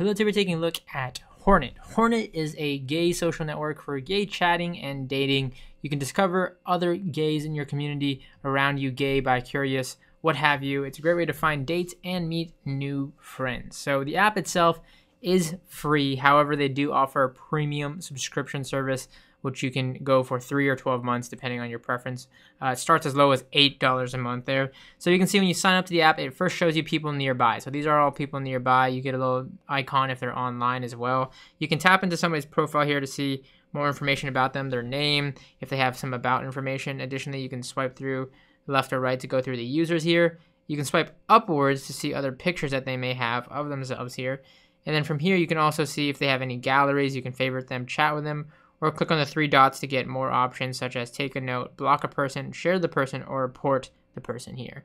Hello, today we're taking a look at Hornet. Hornet is a gay social network for gay chatting and dating. You can discover other gays in your community around you, gay, bi, curious, what have you. It's a great way to find dates and meet new friends. So the app itself is free. However, they do offer a premium subscription service which you can go for three or 12 months, depending on your preference. Uh, it starts as low as $8 a month there. So you can see when you sign up to the app, it first shows you people nearby. So these are all people nearby. You get a little icon if they're online as well. You can tap into somebody's profile here to see more information about them, their name, if they have some about information. Additionally, you can swipe through left or right to go through the users here. You can swipe upwards to see other pictures that they may have of themselves here. And then from here, you can also see if they have any galleries. You can favorite them, chat with them, or click on the three dots to get more options such as take a note, block a person, share the person, or report the person here.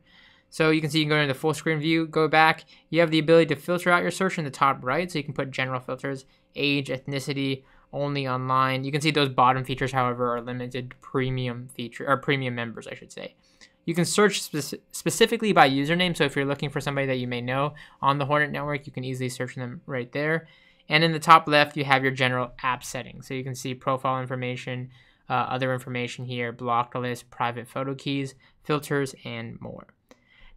So you can see you can go into the full screen view, go back. You have the ability to filter out your search in the top right. So you can put general filters, age, ethnicity, only online. You can see those bottom features, however, are limited premium feature or premium members, I should say. You can search spe specifically by username. So if you're looking for somebody that you may know on the Hornet Network, you can easily search them right there. And in the top left, you have your general app settings. So you can see profile information, uh, other information here, blocked list, private photo keys, filters, and more.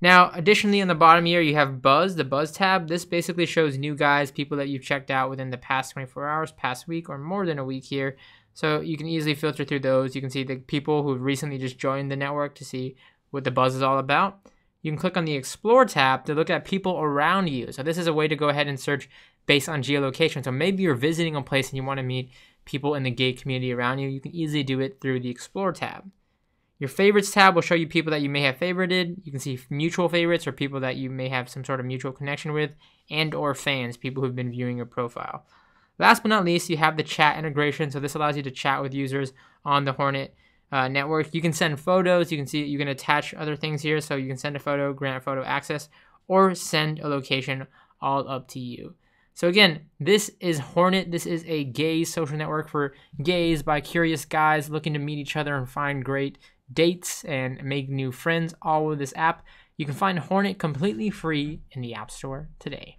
Now, additionally, on the bottom here, you have Buzz, the Buzz tab. This basically shows new guys, people that you've checked out within the past 24 hours, past week, or more than a week here. So you can easily filter through those. You can see the people who've recently just joined the network to see what the buzz is all about you can click on the Explore tab to look at people around you. So this is a way to go ahead and search based on geolocation. So maybe you're visiting a place and you want to meet people in the gay community around you. You can easily do it through the Explore tab. Your favorites tab will show you people that you may have favorited. You can see mutual favorites or people that you may have some sort of mutual connection with and or fans, people who've been viewing your profile. Last but not least, you have the chat integration. So this allows you to chat with users on the Hornet uh, network. You can send photos. You can see you can attach other things here. So you can send a photo, grant photo access, or send a location. All up to you. So again, this is Hornet. This is a gay social network for gays by curious guys looking to meet each other and find great dates and make new friends. All with this app. You can find Hornet completely free in the App Store today.